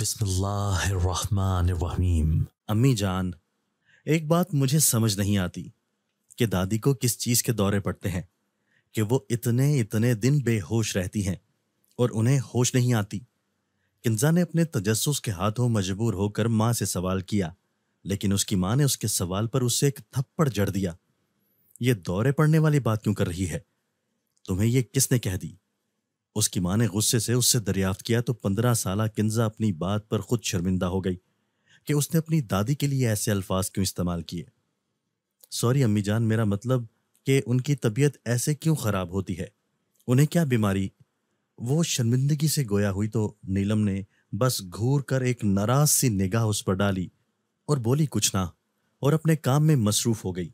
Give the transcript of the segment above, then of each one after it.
बिस्मिल्लाहिर्रहमानिर्रहीम अम्मी जान एक बात मुझे समझ नहीं आती कि दादी को किस चीज़ के दौरे पड़ते हैं कि वो इतने इतने दिन बेहोश रहती हैं और उन्हें होश नहीं आती किन्जा ने अपने तजस्स के हाथों मजबूर होकर माँ से सवाल किया लेकिन उसकी माँ ने उसके सवाल पर उससे एक थप्पड़ जड़ दिया ये दौरे पड़ने वाली बात क्यों कर रही है तुम्हें ये किसने कह दी उसकी माँ ने गुस्से से उससे दरियाफ्त किया तो पंद्रह साल किन्जा अपनी बात पर खुद शर्मिंदा हो गई कि उसने अपनी दादी के लिए ऐसे अल्फाज क्यों इस्तेमाल किए सॉरी अम्मी जान मेरा मतलब कि उनकी तबीयत ऐसे क्यों ख़राब होती है उन्हें क्या बीमारी वो शर्मिंदगी से गोया हुई तो नीलम ने बस घूर कर एक नाराज सी निगाह उस पर डाली और बोली कुछ ना और अपने काम में मसरूफ़ हो गई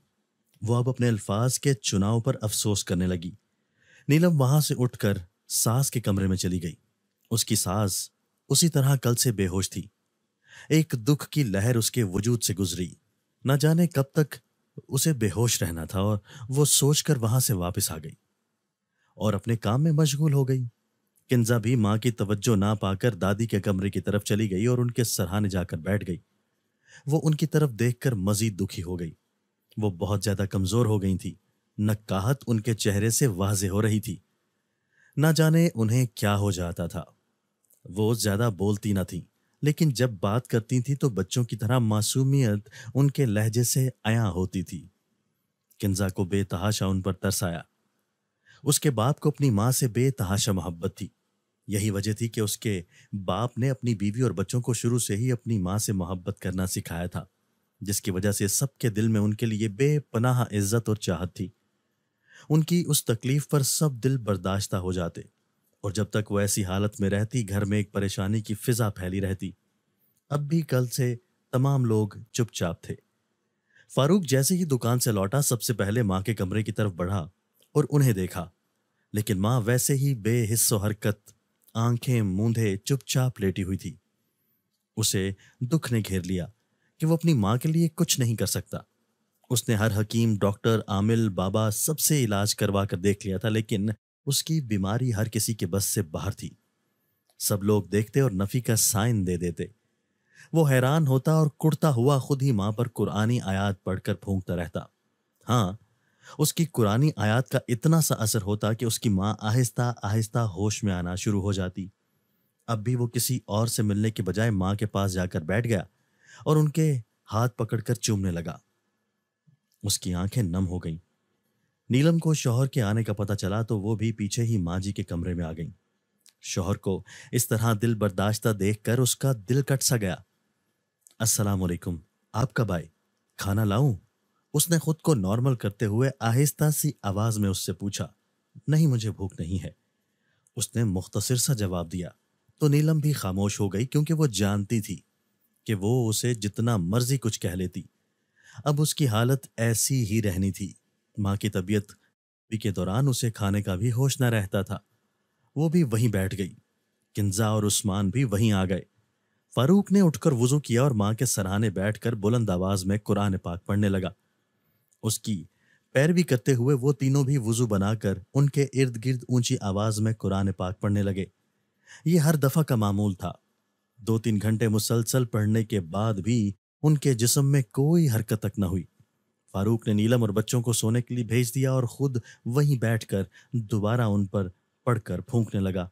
वो अब अपने अल्फाज के चुनाव पर अफसोस करने लगी नीलम वहां से उठकर सास के कमरे में चली गई उसकी सास उसी तरह कल से बेहोश थी एक दुख की लहर उसके वजूद से गुजरी न जाने कब तक उसे बेहोश रहना था और वो सोचकर वहां से वापस आ गई और अपने काम में मशगूल हो गई किंजा भी माँ की तवज्जो ना पाकर दादी के कमरे की तरफ चली गई और उनके सराहने जाकर बैठ गई वो उनकी तरफ देखकर मजीद दुखी हो गई वो बहुत ज्यादा कमजोर हो गई थी नकाहत उनके चेहरे से वाजे हो रही थी ना जाने उन्हें क्या हो जाता था वो ज्यादा बोलती न थी लेकिन जब बात करती थी तो बच्चों की तरह मासूमियत उनके लहजे से आया होती थी किंजा को बेतहाशा उन पर तरस आया उसके बाप को अपनी माँ से बेतहाशा मोहब्बत थी यही वजह थी कि उसके बाप ने अपनी बीवी और बच्चों को शुरू से ही अपनी माँ से मोहब्बत करना सिखाया था जिसकी वजह से सबके दिल में उनके लिए बेपनाह इज्जत और चाहत थी उनकी उस तकलीफ पर सब दिल बर्दाश्त हो जाते और जब तक वो ऐसी हालत में रहती घर में एक परेशानी की फिजा फैली रहती अब भी कल से तमाम लोग चुपचाप थे फारूक जैसे ही दुकान से लौटा सबसे पहले माँ के कमरे की तरफ बढ़ा और उन्हें देखा लेकिन माँ वैसे ही बेहिस्सो हरकत आंखें मूंधे चुपचाप लेटी हुई थी उसे दुख ने घेर लिया कि वो अपनी माँ के लिए कुछ नहीं कर सकता उसने हर हकीम डॉक्टर आमिल बाबा सबसे इलाज करवा कर देख लिया था लेकिन उसकी बीमारी हर किसी के बस से बाहर थी सब लोग देखते और नफ़ी का साइन दे देते वो हैरान होता और कुड़ता हुआ खुद ही माँ पर कुरानी आयात पढ़कर फूंकता रहता हाँ उसकी कुरानी आयात का इतना सा असर होता कि उसकी माँ आहिस्ता आहिस्ता होश में आना शुरू हो जाती अब भी वो किसी और से मिलने के बजाय माँ के पास जाकर बैठ गया और उनके हाथ पकड़कर चूमने लगा उसकी आंखें नम हो गईं। नीलम को शोहर के आने का पता चला तो वो भी पीछे ही माँ जी के कमरे में आ गईं। शोहर को इस तरह दिल बर्दाश्ता देखकर उसका दिल कट सा गया अस्सलाम वालेकुम आप कब आए खाना लाऊं उसने खुद को नॉर्मल करते हुए आहिस्ता सी आवाज में उससे पूछा नहीं मुझे भूख नहीं है उसने मुख्तसर सा जवाब दिया तो नीलम भी खामोश हो गई क्योंकि वो जानती थी कि वो उसे जितना मर्जी कुछ कह लेती अब उसकी हालत ऐसी ही रहनी थी माँ की तबीयत के दौरान उसे खाने का भी होश न रहता था वो भी वहीं बैठ गई किंजा और उस्मान भी वहीं आ गए फारूक ने उठकर वजू किया और माँ के सराहने बैठकर बुलंद आवाज में कुरान पाक पढ़ने लगा उसकी पैरवी करते हुए वो तीनों भी वजू बनाकर उनके इर्द गिर्द ऊंची आवाज में कुरान पाक पढ़ने लगे ये हर दफा का मामूल था दो तीन घंटे मुसलसल पढ़ने के बाद भी उनके जिसम में कोई हरकत तक न हुई फारूक ने नीलम और बच्चों को सोने के लिए भेज दिया और खुद वहीं बैठकर दोबारा उन पर पड़कर फूंकने लगा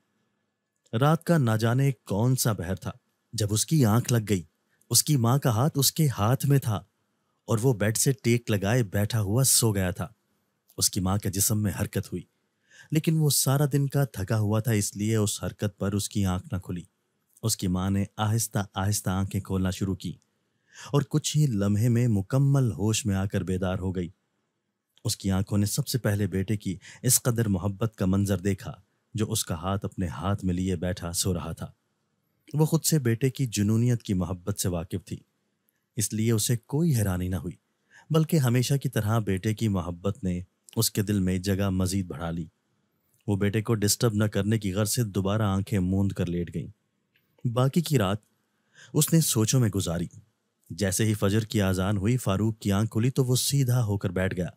रात का ना जाने कौन सा बहर था जब उसकी आंख लग गई उसकी माँ का हाथ उसके हाथ में था और वो बेड से टेक लगाए बैठा हुआ सो गया था उसकी माँ के जिसम में हरकत हुई लेकिन वो सारा दिन का थका हुआ था इसलिए उस हरकत पर उसकी आंख ना खुली उसकी माँ ने आहिस्ता आहिस्ता आंखें खोलना शुरू की और कुछ ही लम्हे में मुकम्मल होश में आकर बेदार हो गई उसकी आंखों ने सबसे पहले बेटे की इस कदर मोहब्बत का मंजर देखा जो उसका हाथ अपने हाथ में लिए बैठा सो रहा था वो खुद से बेटे की जुनूनीत की मोहब्बत से वाकिफ थी इसलिए उसे कोई हैरानी ना हुई बल्कि हमेशा की तरह बेटे की मोहब्बत ने उसके दिल में जगह मजीद बढ़ा ली वो बेटे को डिस्टर्ब न करने की गर्ज से दोबारा आंखें मूंद कर लेट गईं बाकी की रात उसने सोचों में गुजारी जैसे ही फजर की आज़ान हुई फारूक की आंख खुली तो वो सीधा होकर बैठ गया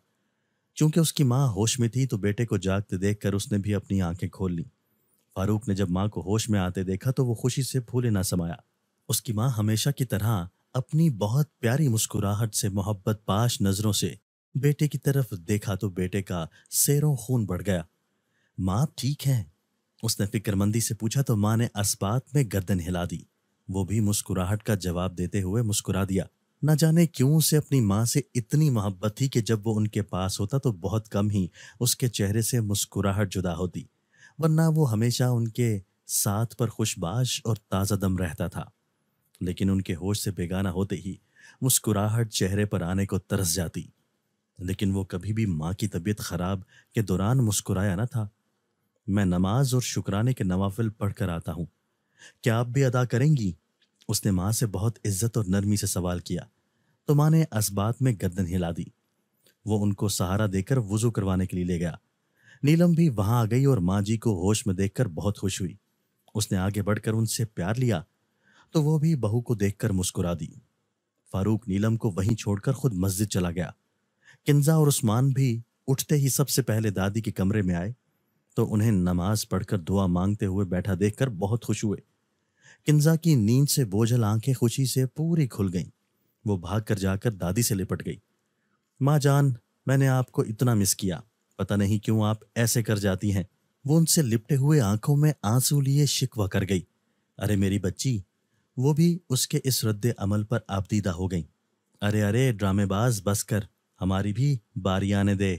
क्योंकि उसकी माँ होश में थी तो बेटे को जागते देखकर उसने भी अपनी आंखें खोल ली फारूक ने जब माँ को होश में आते देखा तो वो खुशी से फूले ना समाया उसकी माँ हमेशा की तरह अपनी बहुत प्यारी मुस्कुराहट से मोहब्बत पाश नज़रों से बेटे की तरफ देखा तो बेटे का सेरों खून बढ़ गया माँ ठीक है उसने फिक्रमंदी से पूछा तो माँ ने अस्पात में गर्दन हिला दी वो भी मुस्कुराहट का जवाब देते हुए मुस्कुरा दिया न जाने क्यों उसे अपनी माँ से इतनी मोहब्बत थी कि जब वो उनके पास होता तो बहुत कम ही उसके चेहरे से मुस्कुराहट जुदा होती वरना वो हमेशा उनके साथ पर खुशबाश और ताज़ा दम रहता था लेकिन उनके होश से बेगाना होते ही मुस्कुराहट चेहरे पर आने को तरस जाती लेकिन वो कभी भी माँ की तबीयत ख़राब के दौरान मुस्कुराया ना था मैं नमाज और शुक्राने के नवाफिल पढ़ कर आता हूँ क्या आप भी अदा करेंगी उसने माँ से बहुत इज्जत और नरमी से सवाल किया तो माँ ने असबात में गर्दन हिला दी वो उनको सहारा देकर वजू करवाने के लिए ले गया नीलम भी वहां आ गई और माँ जी को होश में देखकर बहुत खुश हुई उसने आगे बढ़कर उनसे प्यार लिया तो वो भी बहू को देखकर मुस्कुरा दी फारूक नीलम को वहीं छोड़कर खुद मस्जिद चला गया किंजा और उस्मान भी उठते ही सबसे पहले दादी के कमरे में आए तो उन्हें नमाज पढ़कर दुआ मांगते हुए बैठा देखकर बहुत खुश हुए किंजा की नींद से बोझल आंखें खुशी से पूरी खुल गईं वो भाग कर जाकर दादी से लिपट गई माँ जान मैंने आपको इतना मिस किया पता नहीं क्यों आप ऐसे कर जाती हैं वो उनसे लिपटे हुए आंखों में आंसू लिए शिकवा कर गई अरे मेरी बच्ची वो भी उसके इस रद्द अमल पर आपदीदा हो गई अरे अरे ड्रामेबाज बस कर हमारी भी बारी आने दे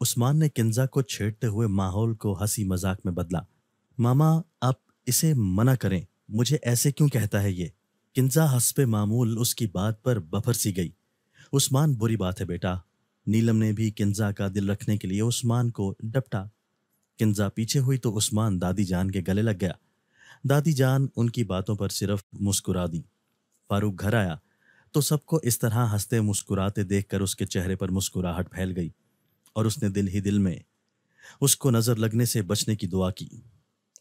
उस्मान ने किंजा को छेड़ते हुए माहौल को हंसी मजाक में बदला मामा आप इसे मना करें मुझे ऐसे क्यों कहता है ये किंजा हंसपे मामूल उसकी बात पर बफर सी गई उस्मान बुरी बात है बेटा नीलम ने भी किंजा का दिल रखने के लिए उस्मान को डपटा किंजा पीछे हुई तो उस्मान दादी जान के गले लग गया दादी जान उनकी बातों पर सिर्फ मुस्कुरा दी फारूक घर आया तो सबको इस तरह हंसते मुस्कुराते देखकर उसके चेहरे पर मुस्कुराहट फैल गई और उसने दिल ही दिल में उसको नज़र लगने से बचने की दुआ की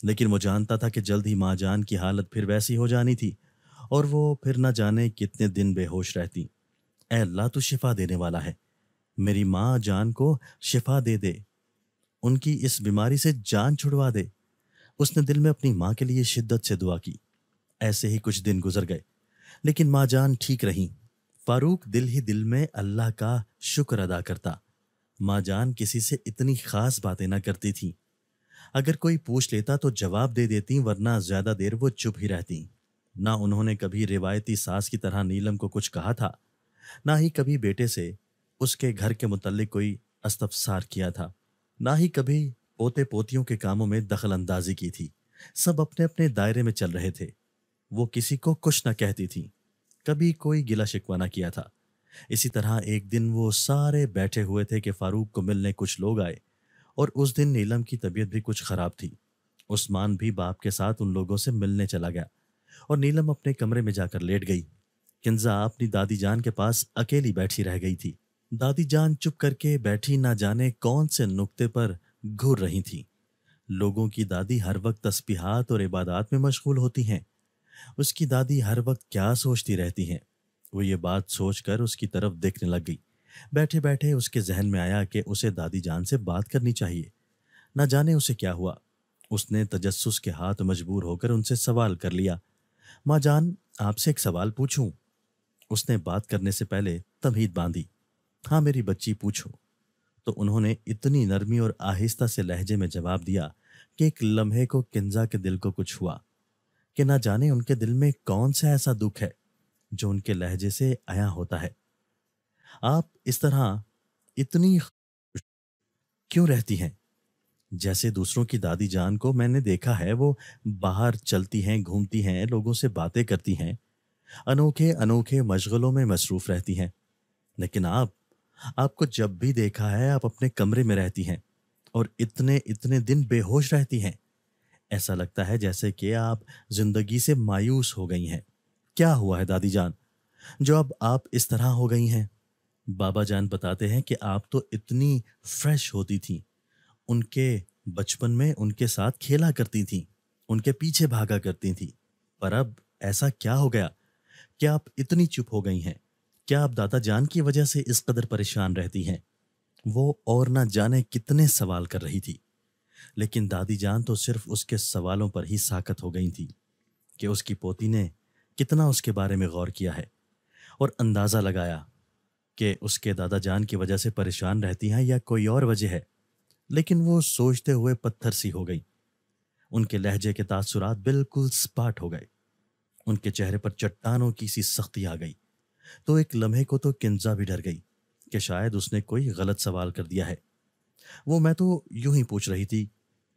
लेकिन वो जानता था कि जल्द ही माँ जान की हालत फिर वैसी हो जानी थी और वो फिर ना जाने कितने दिन बेहोश रहती ऐ अल्लाह तो शिफा देने वाला है मेरी माँ जान को शिफा दे दे उनकी इस बीमारी से जान छुड़वा दे उसने दिल में अपनी माँ के लिए शिद्दत से दुआ की ऐसे ही कुछ दिन गुजर गए लेकिन माँ जान ठीक रहीं फारूक दिल ही दिल में अल्लाह का शुक्र अदा करता माँ जान किसी से इतनी खास बातें ना करती थीं अगर कोई पूछ लेता तो जवाब दे देती वरना ज्यादा देर वो चुप ही रहती ना उन्होंने कभी रिवायती सास की तरह नीलम को कुछ कहा था ना ही कभी बेटे से उसके घर के मुतलिक कोई अस्तफसार किया था ना ही कभी पोते पोतियों के कामों में दखल अंदाजी की थी सब अपने अपने दायरे में चल रहे थे वो किसी को कुछ ना कहती थी कभी कोई गिला शिकवा ना किया था इसी तरह एक दिन वो सारे बैठे हुए थे कि फारूक को मिलने कुछ लोग आए और उस दिन नीलम की तबीयत भी कुछ खराब थी उस्मान भी बाप के साथ उन लोगों से मिलने चला गया और नीलम अपने कमरे में जाकर लेट गई किंजा अपनी दादी जान के पास अकेली बैठी रह गई थी दादी जान चुप करके बैठी ना जाने कौन से नुक्ते पर घूर रही थी लोगों की दादी हर वक्त तस्बीहात और इबादत में मशगूल होती हैं उसकी दादी हर वक्त क्या सोचती रहती हैं वो ये बात सोचकर उसकी तरफ देखने लग गई बैठे बैठे उसके जहन में आया कि उसे दादी जान से बात करनी चाहिए ना जाने उसे क्या हुआ उसने तजस्स के हाथ मजबूर होकर उनसे सवाल कर लिया माँ जान आपसे एक सवाल पूछूं उसने बात करने से पहले तमहीद बांधी हाँ मेरी बच्ची पूछो तो उन्होंने इतनी नरमी और आहिस्ता से लहजे में जवाब दिया कि एक लम्हे को किंजा के दिल को कुछ हुआ कि ना जाने उनके दिल में कौन सा ऐसा दुख है जो उनके लहजे से आया होता है आप इस तरह इतनी क्यों रहती हैं जैसे दूसरों की दादी जान को मैंने देखा है वो बाहर चलती हैं घूमती हैं लोगों से बातें करती हैं अनोखे अनोखे मशगलों में मसरूफ रहती हैं लेकिन आप आपको जब भी देखा है आप अपने कमरे में रहती हैं और इतने इतने दिन बेहोश रहती हैं ऐसा लगता है जैसे कि आप जिंदगी से मायूस हो गई हैं क्या हुआ है दादी जान जो अब आप इस तरह हो गई हैं बाबा जान बताते हैं कि आप तो इतनी फ्रेश होती थी उनके बचपन में उनके साथ खेला करती थी उनके पीछे भागा करती थी पर अब ऐसा क्या हो गया क्या आप इतनी चुप हो गई हैं क्या आप दादा जान की वजह से इस कदर परेशान रहती हैं वो और ना जाने कितने सवाल कर रही थी लेकिन दादी जान तो सिर्फ उसके सवालों पर ही साकत हो गई थी कि उसकी पोती ने कितना उसके बारे में गौर किया है और अंदाज़ा लगाया कि उसके दादा जान की वजह से परेशान रहती हैं या कोई और वजह है लेकिन वो सोचते हुए पत्थर सी हो गई उनके लहजे के तासुरात बिल्कुल स्पाट हो गए उनके चेहरे पर चट्टानों की सी सख्ती आ गई तो एक लम्हे को तो किंजा भी डर गई कि शायद उसने कोई गलत सवाल कर दिया है वो मैं तो यूं ही पूछ रही थी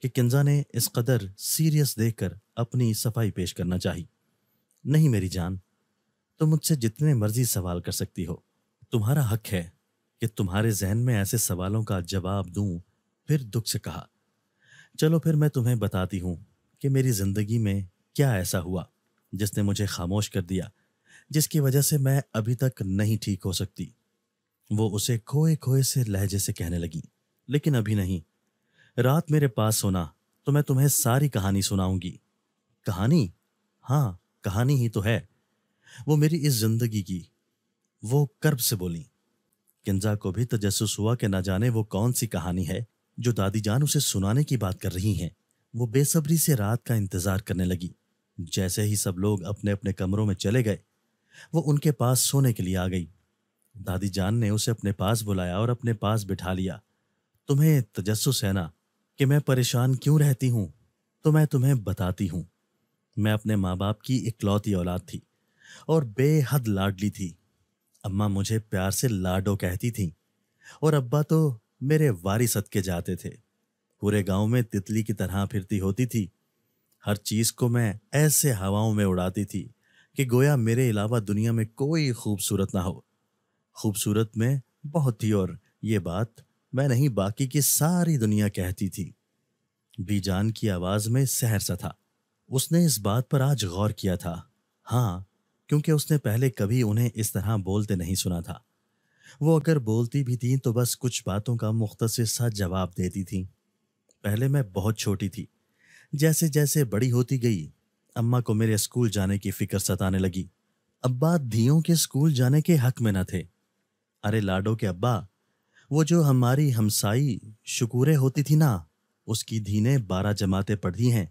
कि किंजा ने इस कदर सीरियस देखकर अपनी सफाई पेश करना चाहिए नहीं मेरी जान तुम तो मुझसे जितने मर्जी सवाल कर सकती हो तुम्हारा हक है कि तुम्हारे जहन में ऐसे सवालों का जवाब दूं फिर दुख से कहा चलो फिर मैं तुम्हें बताती हूं कि मेरी ज़िंदगी में क्या ऐसा हुआ जिसने मुझे खामोश कर दिया जिसकी वजह से मैं अभी तक नहीं ठीक हो सकती वो उसे खोए खोए से लहजे से कहने लगी लेकिन अभी नहीं रात मेरे पास सोना तो मैं तुम्हें सारी कहानी सुनाऊंगी कहानी हाँ कहानी ही तो है वो मेरी इस जिंदगी की वो कर्ब से बोली किंजा को भी तजस्स हुआ कि ना जाने वो कौन सी कहानी है जो दादी जान उसे सुनाने की बात कर रही हैं वो बेसब्री से रात का इंतजार करने लगी जैसे ही सब लोग अपने अपने कमरों में चले गए वो उनके पास सोने के लिए आ गई दादी जान ने उसे अपने पास बुलाया और अपने पास बिठा लिया तुम्हें तजस्स है ना कि मैं परेशान क्यों रहती हूँ तो मैं तुम्हें बताती हूँ मैं अपने माँ बाप की इकलौती औलाद थी और बेहद लाडली थी अम्मा मुझे प्यार से लाडो कहती थीं और अब्बा तो मेरे वारी सदके जाते थे पूरे गांव में तितली की तरह फिरती होती थी हर चीज़ को मैं ऐसे हवाओं में उड़ाती थी कि गोया मेरे अलावा दुनिया में कोई खूबसूरत ना हो खूबसूरत में बहुत थी और ये बात मैं नहीं बाकी की सारी दुनिया कहती थी बीजान की आवाज़ में सहर सा था उसने इस बात पर आज गौर किया था हाँ क्योंकि उसने पहले कभी उन्हें इस तरह बोलते नहीं सुना था वो अगर बोलती भी थी तो बस कुछ बातों का मुख्तर सा जवाब देती थी पहले मैं बहुत छोटी थी जैसे जैसे बड़ी होती गई अम्मा को मेरे स्कूल जाने की फिक्र सताने लगी अब्बा धियों के स्कूल जाने के हक में न थे अरे लाडो के अब्बा वो जो हमारी हमसाई शुकूरे होती थी ना उसकी धी ने बारह जमातें पढ़ी हैं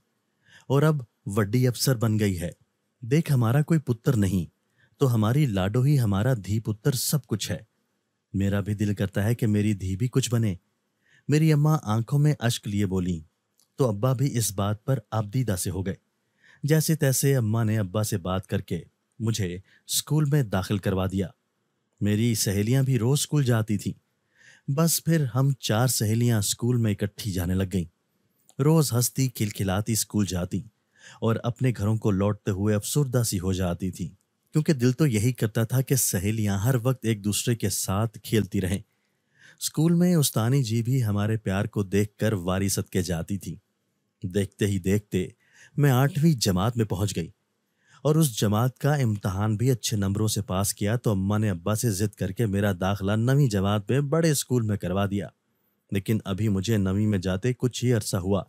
और अब वड्डी अफसर बन गई है देख हमारा कोई पुत्र नहीं तो हमारी लाडो ही हमारा धी पुत्र सब कुछ है मेरा भी दिल करता है कि मेरी धी भी कुछ बने मेरी अम्मा आंखों में अश्क लिए बोली तो अब्बा भी इस बात पर आबदीदा से हो गए जैसे तैसे अम्मा ने अब्बा से बात करके मुझे स्कूल में दाखिल करवा दिया मेरी सहेलियां भी रोज़ स्कूल जाती थीं बस फिर हम चार सहेलियां स्कूल में इकट्ठी जाने लग गईं रोज़ हंसती खिलखिलाती स्कूल जाती और अपने घरों को लौटते हुए अफसरदा सी हो जाती थी क्योंकि दिल तो यही करता था कि सहेलियां हर वक्त एक दूसरे के साथ खेलती रहें स्कूल में उस्तानी जी भी हमारे प्यार को कर वारी सदके जाती थी देखते ही देखते मैं आठवीं जमात में पहुंच गई और उस जमात का इम्तहान भी अच्छे नंबरों से पास किया तो अम्मा ने अब्बा से ज़िद करके मेरा दाखला नवी जमात में बड़े स्कूल में करवा दिया लेकिन अभी मुझे नवी में जाते कुछ ही अरसा हुआ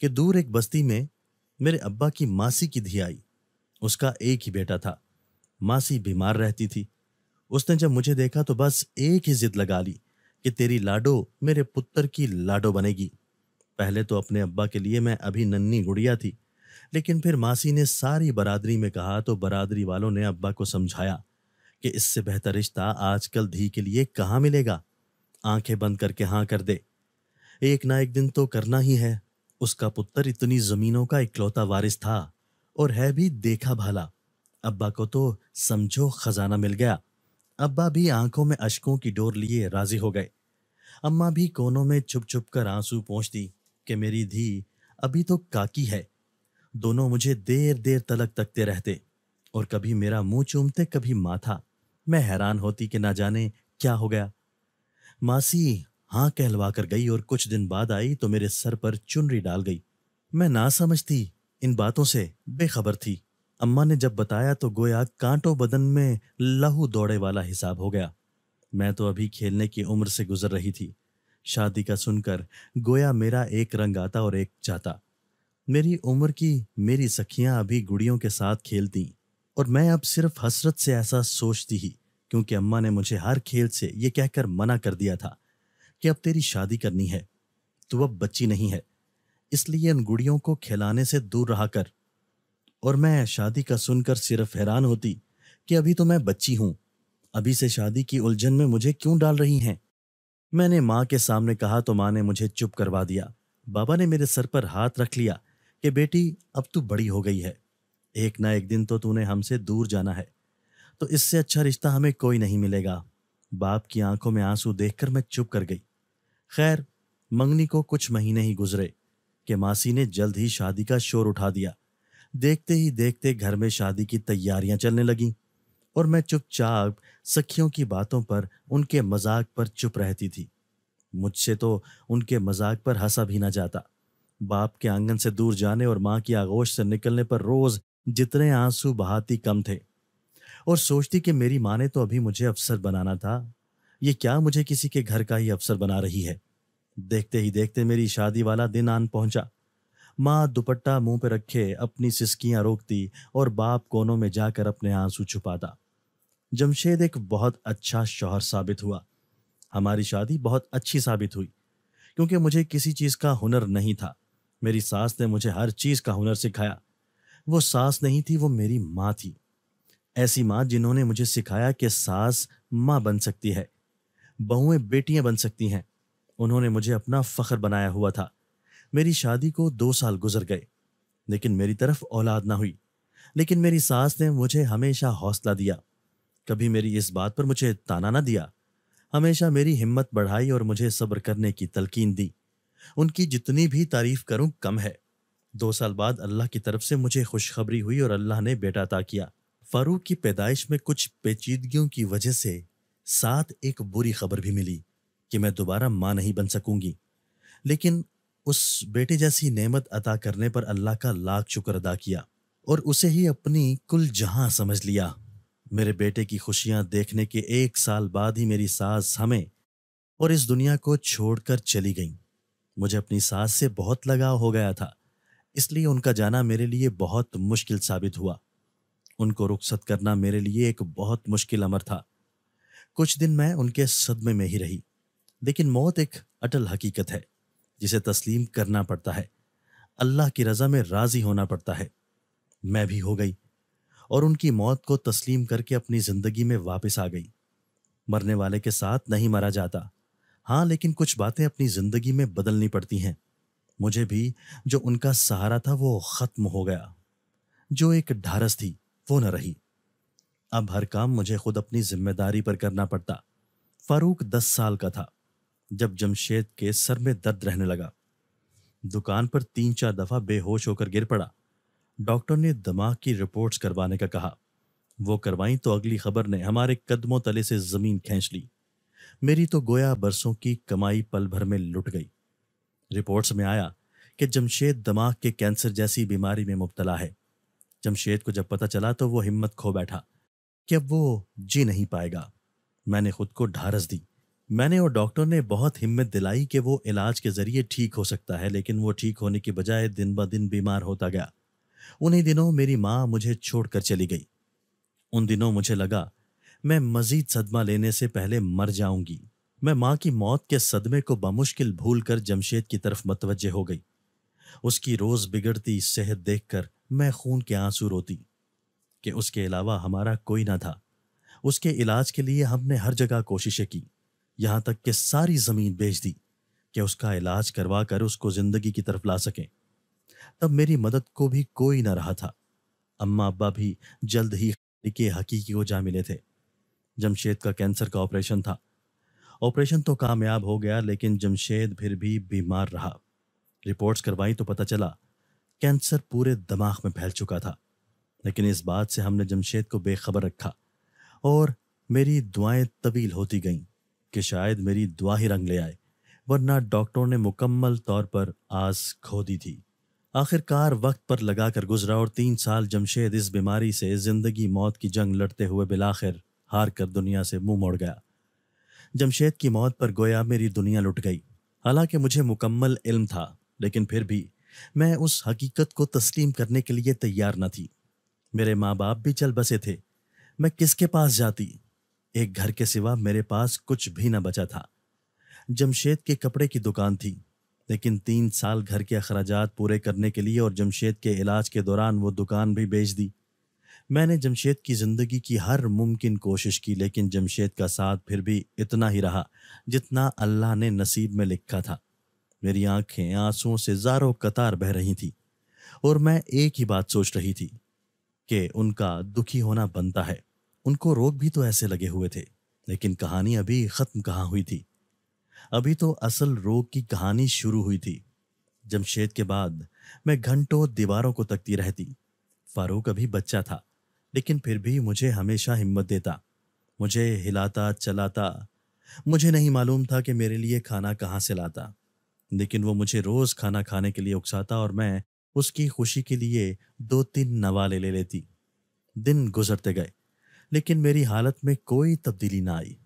कि दूर एक बस्ती में मेरे अब्बा की मासी की धी आई उसका एक ही बेटा था मासी बीमार रहती थी उसने जब मुझे देखा तो बस एक ही जिद लगा ली कि तेरी लाडो मेरे पुत्र की लाडो बनेगी पहले तो अपने अब्बा के लिए मैं अभी नन्नी गुड़िया थी लेकिन फिर मासी ने सारी बरादरी में कहा तो बरादरी वालों ने अब्बा को समझाया कि इससे बेहतर रिश्ता आजकल धी के लिए कहाँ मिलेगा आंखें बंद करके हाँ कर दे एक ना एक दिन तो करना ही है उसका पुत्र इतनी जमीनों का इकलौता वारिस था और है भी देखा भाला अब्बा को तो समझो खजाना मिल गया अब्बा भी आंखों में अशकों की डोर लिए राजी हो गए अम्मा भी कोनों में छुप छुप कर आंसू पहुंचती कि मेरी धी अभी तो काकी है दोनों मुझे देर देर तलक तकते रहते और कभी मेरा मुंह चूमते कभी माथा मैं हैरान होती कि ना जाने क्या हो गया मासी हाँ कहलवा कर गई और कुछ दिन बाद आई तो मेरे सर पर चुनरी डाल गई मैं ना समझती इन बातों से बेखबर थी अम्मा ने जब बताया तो गोया कांटों बदन में लहू दौड़े वाला हिसाब हो गया मैं तो अभी खेलने की उम्र से गुजर रही थी शादी का सुनकर गोया मेरा एक रंग आता और एक जाता मेरी उम्र की मेरी सखियां अभी गुड़ियों के साथ खेलती और मैं अब सिर्फ हसरत से ऐसा सोचती ही क्योंकि अम्मा ने मुझे हर खेल से ये कहकर मना कर दिया था कि अब तेरी शादी करनी है तू अब बच्ची नहीं है इसलिए इन गुड़ियों को खिलाने से दूर रहा कर और मैं शादी का सुनकर सिर्फ हैरान होती कि अभी तो मैं बच्ची हूं अभी से शादी की उलझन में मुझे क्यों डाल रही हैं मैंने माँ के सामने कहा तो माँ ने मुझे चुप करवा दिया बाबा ने मेरे सर पर हाथ रख लिया कि बेटी अब तू बड़ी हो गई है एक ना एक दिन तो तूने हमसे दूर जाना है तो इससे अच्छा रिश्ता हमें कोई नहीं मिलेगा बाप की आंखों में आंसू देखकर मैं चुप कर गई खैर मंगनी को कुछ महीने ही गुजरे कि मासी ने जल्द ही शादी का शोर उठा दिया देखते ही देखते घर में शादी की तैयारियां चलने लगीं और मैं चुपचाप सखियों की बातों पर उनके मजाक पर चुप रहती थी मुझसे तो उनके मजाक पर हंसा भी ना जाता बाप के आंगन से दूर जाने और माँ की आगोश से निकलने पर रोज जितने आंसू बहाती कम थे और सोचती कि मेरी माँ ने तो अभी मुझे अफसर बनाना था ये क्या मुझे किसी के घर का ही अफसर बना रही है देखते ही देखते मेरी शादी वाला दिन आन पहुंचा माँ दुपट्टा मुंह पर रखे अपनी सिसकियां रोकती और बाप कोनों में जाकर अपने आंसू छुपाता जमशेद एक बहुत अच्छा शौहर साबित हुआ हमारी शादी बहुत अच्छी साबित हुई क्योंकि मुझे किसी चीज़ का हुनर नहीं था मेरी सास ने मुझे हर चीज़ का हुनर सिखाया वो सास नहीं थी वो मेरी माँ थी ऐसी माँ जिन्होंने मुझे सिखाया कि सास माँ बन सकती है बहुएं बेटियां बन सकती हैं उन्होंने मुझे अपना फखर बनाया हुआ था मेरी शादी को दो साल गुजर गए लेकिन मेरी तरफ औलाद ना हुई लेकिन मेरी सास ने मुझे हमेशा हौसला दिया कभी मेरी इस बात पर मुझे ताना ना दिया हमेशा मेरी हिम्मत बढ़ाई और मुझे सब्र करने की तलकीन दी उनकी जितनी भी तारीफ करूं कम है दो साल बाद अल्लाह की तरफ से मुझे खुशखबरी हुई और अल्लाह ने बेटा अता किया फारूक की पैदाइश में कुछ पेचीदगियों की वजह से साथ एक बुरी खबर भी मिली कि मैं दोबारा माँ नहीं बन सकूंगी लेकिन उस बेटे जैसी नेमत अदा करने पर अल्लाह का लाख शुक्र अदा किया और उसे ही अपनी कुल जहां समझ लिया मेरे बेटे की खुशियां देखने के एक साल बाद ही मेरी सास हमें और इस दुनिया को छोड़कर चली गईं मुझे अपनी सास से बहुत लगाव हो गया था इसलिए उनका जाना मेरे लिए बहुत मुश्किल साबित हुआ उनको रुखसत करना मेरे लिए एक बहुत मुश्किल अमर था कुछ दिन मैं उनके सदमे में ही रही लेकिन मौत एक अटल हकीकत है जिसे तस्लीम करना पड़ता है अल्लाह की रजा में राजी होना पड़ता है मैं भी हो गई और उनकी मौत को तस्लीम करके अपनी ज़िंदगी में वापस आ गई मरने वाले के साथ नहीं मरा जाता हाँ लेकिन कुछ बातें अपनी ज़िंदगी में बदलनी पड़ती हैं मुझे भी जो उनका सहारा था वो ख़त्म हो गया जो एक ढारस थी वो न रही अब हर काम मुझे खुद अपनी जिम्मेदारी पर करना पड़ता फारूक दस साल का था जब जमशेद के सर में दर्द रहने लगा दुकान पर तीन चार दफा बेहोश होकर गिर पड़ा डॉक्टर ने दिमाग की रिपोर्ट्स करवाने का कहा वो करवाई तो अगली खबर ने हमारे कदमों तले से जमीन खींच ली मेरी तो गोया बरसों की कमाई पल भर में लुट गई रिपोर्ट्स में आया कि जमशेद दिमाग के कैंसर जैसी बीमारी में मुबतला है जमशेद को जब पता चला तो वो हिम्मत खो बैठा कि अब वो जी नहीं पाएगा मैंने खुद को ढारस दी मैंने और डॉक्टर ने बहुत हिम्मत दिलाई कि वो इलाज के ज़रिए ठीक हो सकता है लेकिन वो ठीक होने के बजाय दिन ब दिन बीमार होता गया उन्हीं दिनों मेरी माँ मुझे छोड़कर चली गई उन दिनों मुझे लगा मैं मजीद सदमा लेने से पहले मर जाऊंगी मैं माँ की मौत के सदमे को बमुश्किल भूल कर जमशेद की तरफ मतवजह हो गई उसकी रोज़ बिगड़ती सेहत देखकर मैं खून के आंसू रोती कि उसके अलावा हमारा कोई ना था उसके इलाज के लिए हमने हर जगह कोशिशें की यहाँ तक कि सारी ज़मीन बेच दी कि उसका इलाज करवा कर उसको ज़िंदगी की तरफ ला सकें तब मेरी मदद को भी कोई ना रहा था अम्मा अब्बा भी जल्द ही के हकीकी को जा मिले थे जमशेद का कैंसर का ऑपरेशन था ऑपरेशन तो कामयाब हो गया लेकिन जमशेद फिर भी बीमार रहा रिपोर्ट्स करवाई तो पता चला कैंसर पूरे दिमाग में फैल चुका था लेकिन इस बात से हमने जमशेद को बेखबर रखा और मेरी दुआएं तवील होती गईं कि शायद मेरी दुआ ही रंग ले आए वरना डॉक्टरों ने मुकम्मल तौर पर आस खो दी थी आखिरकार वक्त पर लगा कर गुजरा और तीन साल जमशेद इस बीमारी से जिंदगी मौत की जंग लड़ते हुए बिलाखिर हार कर दुनिया से मुंह मोड़ गया जमशेद की मौत पर गोया मेरी दुनिया लुट गई हालांकि मुझे मुकम्मल इल्म था लेकिन फिर भी मैं उस हकीकत को तस्लीम करने के लिए तैयार न थी मेरे माँ बाप भी चल बसे थे मैं किसके पास जाती एक घर के सिवा मेरे पास कुछ भी न बचा था जमशेद के कपड़े की दुकान थी लेकिन तीन साल घर के अखराज पूरे करने के लिए और जमशेद के इलाज के दौरान वो दुकान भी बेच दी मैंने जमशेद की ज़िंदगी की हर मुमकिन कोशिश की लेकिन जमशेद का साथ फिर भी इतना ही रहा जितना अल्लाह ने नसीब में लिखा था मेरी आंखें आंसुओं से जारों कतार बह रही थी और मैं एक ही बात सोच रही थी कि उनका दुखी होना बनता है उनको रोग भी तो ऐसे लगे हुए थे लेकिन कहानी अभी ख़त्म कहाँ हुई थी अभी तो असल रोग की कहानी शुरू हुई थी जमशेद के बाद मैं घंटों दीवारों को तकती रहती फारूक अभी बच्चा था लेकिन फिर भी मुझे हमेशा हिम्मत देता मुझे हिलाता चलाता मुझे नहीं मालूम था कि मेरे लिए खाना कहाँ से लाता लेकिन वो मुझे रोज़ खाना खाने के लिए उकसाता और मैं उसकी खुशी के लिए दो तीन नवाले ले लेती दिन गुजरते गए लेकिन मेरी हालत में कोई तब्दीली ना आई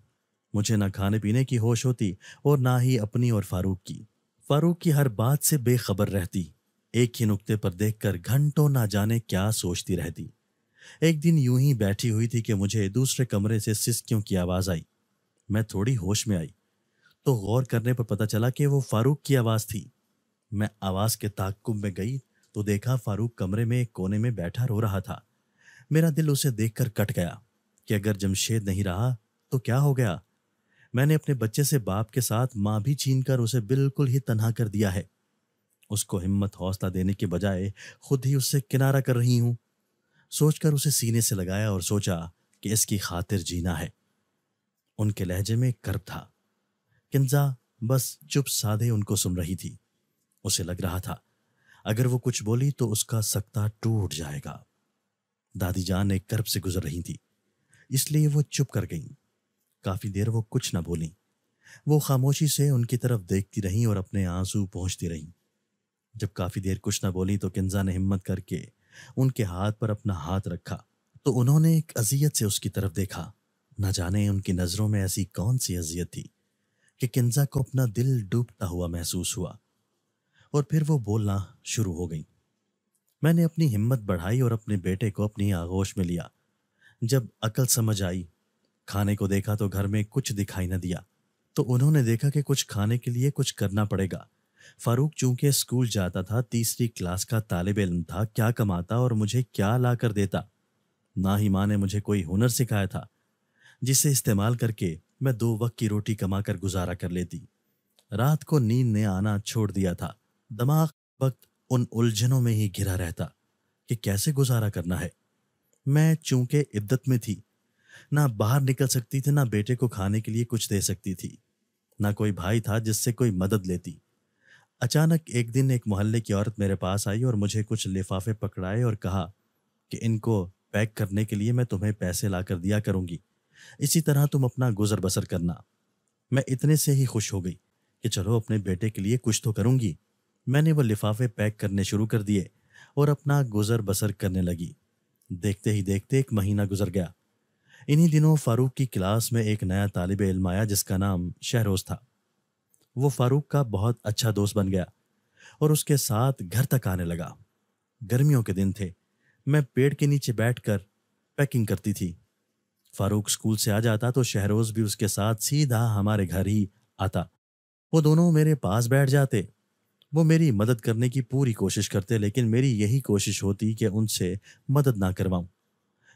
मुझे ना खाने पीने की होश होती और ना ही अपनी और फारूक की फारूक की हर बात से बेखबर रहती एक ही नुक्ते पर देखकर घंटों ना जाने क्या सोचती रहती एक दिन यूं ही बैठी हुई थी कि मुझे दूसरे कमरे से सिसकियों की आवाज़ आई मैं थोड़ी होश में आई तो गौर करने पर पता चला कि वो फारूक की आवाज़ थी मैं आवाज़ के ताकुब में गई तो देखा फारूक कमरे में एक कोने में बैठा रो रहा था मेरा दिल उसे देखकर कट गया कि अगर जमशेद नहीं रहा तो क्या हो गया मैंने अपने बच्चे से बाप के साथ माँ भी छीन कर उसे बिल्कुल ही तनहा कर दिया है उसको हिम्मत हौसला देने के बजाय खुद ही उससे किनारा कर रही हूं सोचकर उसे सीने से लगाया और सोचा कि इसकी खातिर जीना है उनके लहजे में कर्ब था किंजा बस चुप साधे उनको सुन रही थी उसे लग रहा था अगर वो कुछ बोली तो उसका सकता टूट जाएगा दादी जान एक कर्ब से गुजर रही थी इसलिए वो चुप कर गईं काफी देर वो कुछ ना बोली वो खामोशी से उनकी तरफ देखती रहीं और अपने आंसू पहुंचती रहीं जब काफी देर कुछ ना बोली तो किन्जा ने हिम्मत करके उनके हाथ पर अपना हाथ रखा तो उन्होंने एक अजियत से उसकी तरफ देखा न जाने उनकी नज़रों में ऐसी कौन सी अजियत थी कि किन्जा को अपना दिल डूबता हुआ महसूस हुआ और फिर वो बोलना शुरू हो गई मैंने अपनी हिम्मत बढ़ाई और अपने बेटे को अपनी आगोश में लिया जब अकल समझ आई खाने को देखा तो घर में कुछ दिखाई न दिया तो उन्होंने देखा कि कुछ खाने के लिए कुछ करना पड़ेगा फारूक चूंकि स्कूल जाता था तीसरी क्लास का तालब इलम था क्या कमाता और मुझे क्या ला कर देता ना ही माँ ने मुझे कोई हुनर सिखाया था जिसे इस्तेमाल करके मैं दो वक्त की रोटी कमाकर गुजारा कर लेती रात को नींद ने आना छोड़ दिया था दिमाग वक्त उन उलझनों में ही घिरा रहता कि कैसे गुजारा करना है मैं चूंकि इद्दत में थी ना बाहर निकल सकती थी ना बेटे को खाने के लिए कुछ दे सकती थी ना कोई भाई था जिससे कोई मदद लेती अचानक एक दिन एक मोहल्ले की औरत मेरे पास आई और मुझे कुछ लिफाफे पकड़ाए और कहा कि इनको पैक करने के लिए मैं तुम्हें पैसे ला कर दिया करूंगी इसी तरह तुम अपना गुजर बसर करना मैं इतने से ही खुश हो गई कि चलो अपने बेटे के लिए कुछ तो करूंगी मैंने वो लिफाफे पैक करने शुरू कर दिए और अपना गुजर बसर करने लगी देखते ही देखते एक महीना गुजर गया इन्हीं दिनों फारूक की क्लास में एक नया तालब इल्म आया जिसका नाम शहरोज था वो फारूक का बहुत अच्छा दोस्त बन गया और उसके साथ घर तक आने लगा गर्मियों के दिन थे मैं पेड़ के नीचे बैठकर पैकिंग करती थी फारूक स्कूल से आ जाता तो शहरोज भी उसके साथ सीधा हमारे घर ही आता वो दोनों मेरे पास बैठ जाते वो मेरी मदद करने की पूरी कोशिश करते लेकिन मेरी यही कोशिश होती कि उनसे मदद ना करवाऊं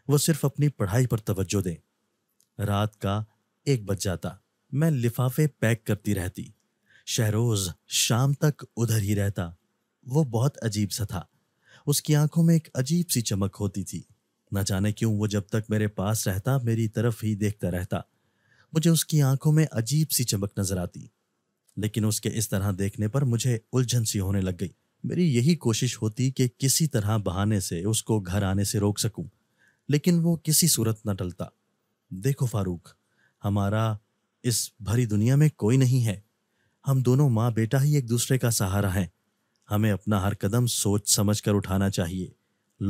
वो सिर्फ अपनी पढ़ाई पर तवज्जो दें रात का एक बज जाता मैं लिफाफे पैक करती रहती शहरोज शाम तक उधर ही रहता वो बहुत अजीब सा था उसकी आंखों में एक अजीब सी चमक होती थी न जाने क्यों वो जब तक मेरे पास रहता मेरी तरफ ही देखता रहता मुझे उसकी आंखों में अजीब सी चमक नजर आती लेकिन उसके इस तरह देखने पर मुझे उलझन सी होने लग गई मेरी यही कोशिश होती कि किसी तरह बहाने से उसको घर आने से रोक सकूं लेकिन वो किसी सूरत न टलता देखो फारूक हमारा इस भरी दुनिया में कोई नहीं है हम दोनों माँ बेटा ही एक दूसरे का सहारा हैं हमें अपना हर कदम सोच समझ कर उठाना चाहिए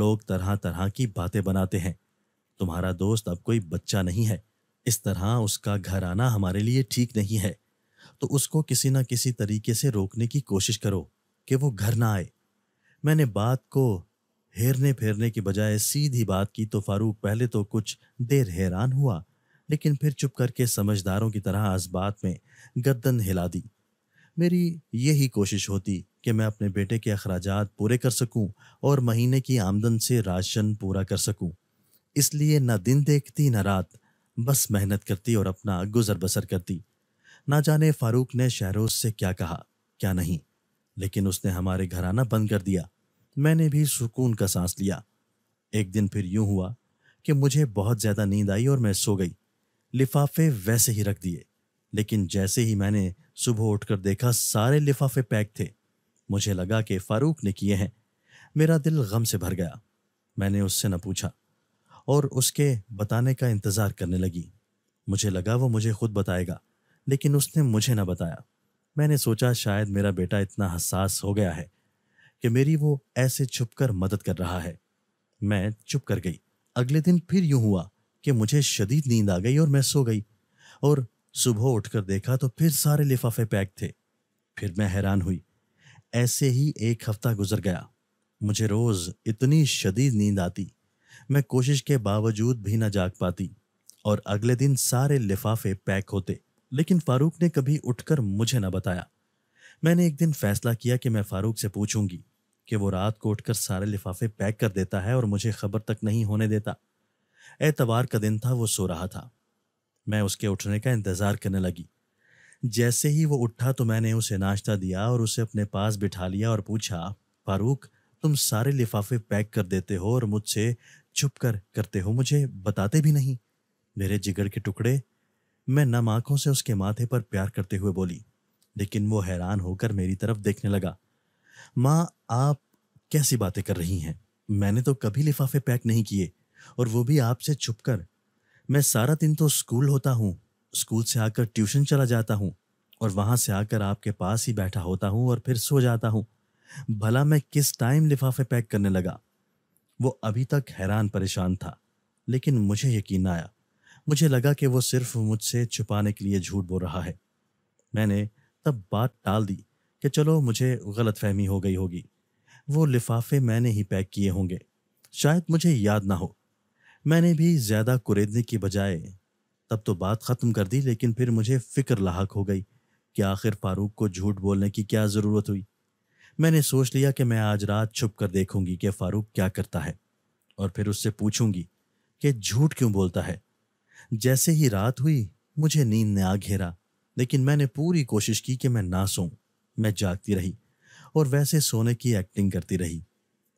लोग तरह तरह की बातें बनाते हैं तुम्हारा दोस्त अब कोई बच्चा नहीं है इस तरह उसका घर आना हमारे लिए ठीक नहीं है तो उसको किसी ना किसी तरीके से रोकने की कोशिश करो कि वो घर ना आए मैंने बात को हेरने फेरने के बजाय सीधी बात की तो फारूक पहले तो कुछ देर हैरान हुआ लेकिन फिर चुप करके समझदारों की तरह बात में गर्दन हिला दी मेरी यही कोशिश होती कि मैं अपने बेटे के अखराज पूरे कर सकूं और महीने की आमदन से राशन पूरा कर सकूं। इसलिए न दिन देखती न रात बस मेहनत करती और अपना गुजर बसर करती ना जाने फारूक ने शहरोज से क्या कहा क्या नहीं लेकिन उसने हमारे घर आना बंद कर दिया मैंने भी सुकून का सांस लिया एक दिन फिर यूं हुआ कि मुझे बहुत ज़्यादा नींद आई और मैं सो गई लिफाफे वैसे ही रख दिए लेकिन जैसे ही मैंने सुबह उठकर देखा सारे लिफाफे पैक थे मुझे लगा कि फारूक ने किए हैं मेरा दिल गम से भर गया मैंने उससे न पूछा और उसके बताने का इंतज़ार करने लगी मुझे लगा वो मुझे खुद बताएगा लेकिन उसने मुझे ना बताया मैंने सोचा शायद मेरा बेटा इतना हसास हो गया है कि मेरी वो ऐसे छुपकर मदद कर रहा है मैं चुप कर गई अगले दिन फिर यूं हुआ कि मुझे शदीद नींद आ गई और मैं सो गई और सुबह उठकर देखा तो फिर सारे लिफाफे पैक थे फिर मैं हैरान हुई ऐसे ही एक हफ्ता गुजर गया मुझे रोज़ इतनी शदीद नींद आती मैं कोशिश के बावजूद भी ना जाग पाती और अगले दिन सारे लिफाफे पैक होते लेकिन फारूक ने कभी उठकर मुझे न बताया मैंने एक दिन फैसला किया कि मैं फारूक से पूछूंगी कि वो रात को उठकर सारे लिफाफे पैक कर देता है और मुझे खबर तक नहीं होने देता एतवार का दिन था वो सो रहा था मैं उसके उठने का इंतज़ार करने लगी जैसे ही वो उठा तो मैंने उसे नाश्ता दिया और उसे अपने पास बिठा लिया और पूछा फारूक तुम सारे लिफाफे पैक कर देते हो और मुझसे छुप कर करते हो मुझे बताते भी नहीं मेरे जिगर के टुकड़े मैं नम आंखों से उसके माथे पर प्यार करते हुए बोली लेकिन वो हैरान होकर मेरी तरफ देखने लगा माँ आप कैसी बातें कर रही हैं मैंने तो कभी लिफाफे पैक नहीं किए और वो भी आपसे छुपकर मैं सारा दिन तो स्कूल होता हूँ स्कूल से आकर ट्यूशन चला जाता हूँ और वहाँ से आकर आपके पास ही बैठा होता हूँ और फिर सो जाता हूँ भला मैं किस टाइम लिफाफे पैक करने लगा वो अभी तक हैरान परेशान था लेकिन मुझे यकीन आया मुझे लगा कि वो सिर्फ मुझसे छुपाने के लिए झूठ बोल रहा है मैंने तब बात टाल दी कि चलो मुझे गलत फहमी हो गई होगी वो लिफाफे मैंने ही पैक किए होंगे शायद मुझे याद ना हो मैंने भी ज़्यादा कुरेदने की बजाय तब तो बात ख़त्म कर दी लेकिन फिर मुझे फिक्र लाक हो गई कि आखिर फारूक को झूठ बोलने की क्या ज़रूरत हुई मैंने सोच लिया कि मैं आज रात छुप कर देखूंगी कि फ़ारूक क्या करता है और फिर उससे पूछूंगी कि झूठ क्यों बोलता है जैसे ही रात हुई मुझे नींद ने आ घेरा लेकिन मैंने पूरी कोशिश की कि मैं ना सोऊं मैं जागती रही और वैसे सोने की एक्टिंग करती रही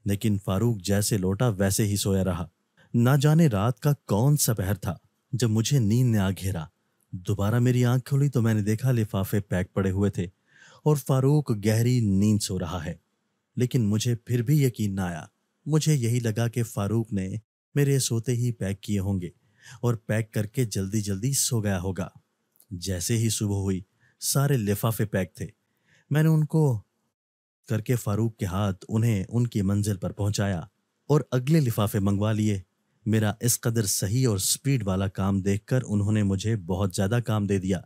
लेकिन फारूक जैसे लौटा वैसे ही सोया रहा ना जाने रात का कौन सा पहर था जब मुझे नींद ने आ घेरा दोबारा मेरी आंख खुली तो मैंने देखा लिफाफे पैक पड़े हुए थे और फारूक गहरी नींद सो रहा है लेकिन मुझे फिर भी यकीन ना आया मुझे यही लगा कि फारूक ने मेरे सोते ही पैक किए होंगे और पैक करके जल्दी जल्दी सो गया होगा जैसे ही सुबह हुई सारे लिफाफे पैक थे मैंने उनको करके फारूक के हाथ उन्हें उनकी मंजिल पर पहुंचाया और अगले लिफाफे मंगवा लिए मेरा इस कदर सही और स्पीड वाला काम देखकर उन्होंने मुझे बहुत ज़्यादा काम दे दिया